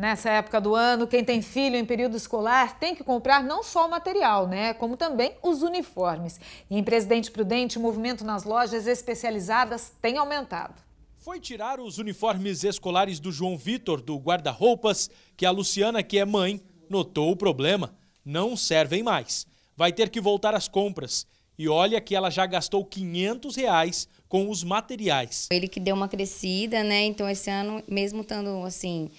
Nessa época do ano, quem tem filho em período escolar tem que comprar não só o material, né, como também os uniformes. E em Presidente Prudente, o movimento nas lojas especializadas tem aumentado. Foi tirar os uniformes escolares do João Vitor do guarda-roupas que a Luciana, que é mãe, notou o problema. Não servem mais. Vai ter que voltar às compras. E olha que ela já gastou 500 reais com os materiais. Ele que deu uma crescida, né? Então esse ano, mesmo estando assim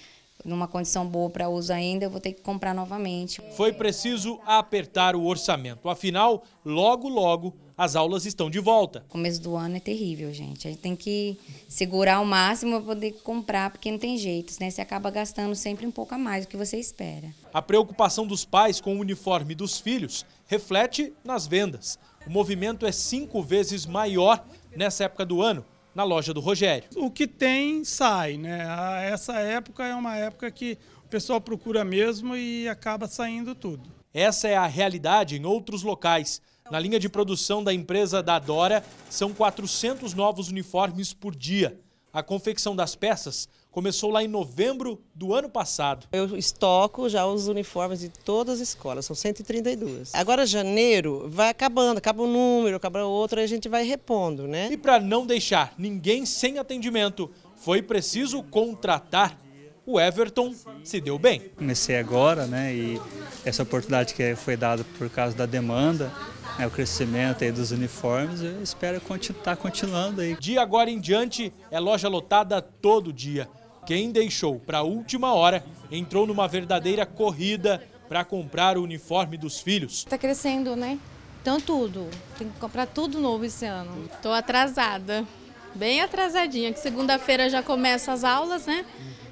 numa condição boa para uso ainda, eu vou ter que comprar novamente. Foi preciso apertar o orçamento, afinal, logo, logo, as aulas estão de volta. O começo do ano é terrível, gente. A gente tem que segurar o máximo para poder comprar, porque não tem jeito, né? Você acaba gastando sempre um pouco a mais do que você espera. A preocupação dos pais com o uniforme dos filhos reflete nas vendas. O movimento é cinco vezes maior nessa época do ano na loja do Rogério. O que tem, sai, né? Essa época é uma época que o pessoal procura mesmo e acaba saindo tudo. Essa é a realidade em outros locais. Na linha de produção da empresa da Dora, são 400 novos uniformes por dia. A confecção das peças começou lá em novembro do ano passado. Eu estoco já os uniformes de todas as escolas, são 132. Agora janeiro vai acabando, acaba um número, acaba outro, aí a gente vai repondo, né? E para não deixar ninguém sem atendimento, foi preciso contratar o Everton se deu bem. Comecei agora, né? E essa oportunidade que foi dada por causa da demanda, né, o crescimento aí dos uniformes, eu espero estar continu tá continuando aí. De agora em diante, é loja lotada todo dia. Quem deixou para a última hora entrou numa verdadeira corrida para comprar o uniforme dos filhos. Está crescendo, né? Então tudo, tem que comprar tudo novo esse ano. Estou atrasada, bem atrasadinha, que segunda-feira já começa as aulas, né?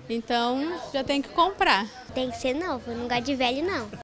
Então já tem que comprar. Tem que ser novo, não gosto de velho não.